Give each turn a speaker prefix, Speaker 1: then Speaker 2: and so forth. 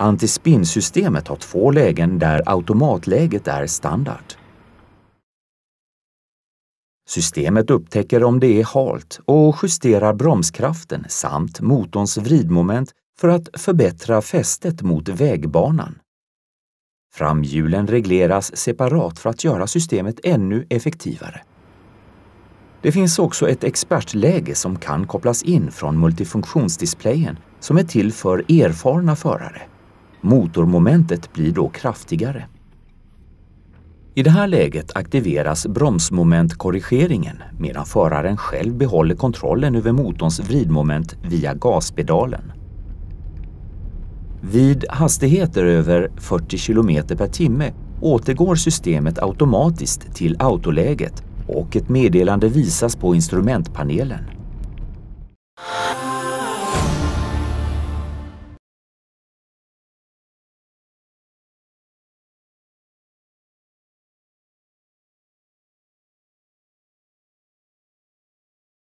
Speaker 1: Antispinnsystemet har två lägen där automatläget är standard. Systemet upptäcker om det är halt och justerar bromskraften samt motorns vridmoment för att förbättra fästet mot vägbanan. Framhjulen regleras separat för att göra systemet ännu effektivare. Det finns också ett expertläge som kan kopplas in från multifunktionsdisplayen som är till för erfarna förare. Motormomentet blir då kraftigare. I det här läget aktiveras bromsmomentkorrigeringen medan föraren själv behåller kontrollen över motorns vridmoment via gaspedalen. Vid hastigheter över 40 km per timme återgår systemet automatiskt till autoläget och ett meddelande visas på instrumentpanelen.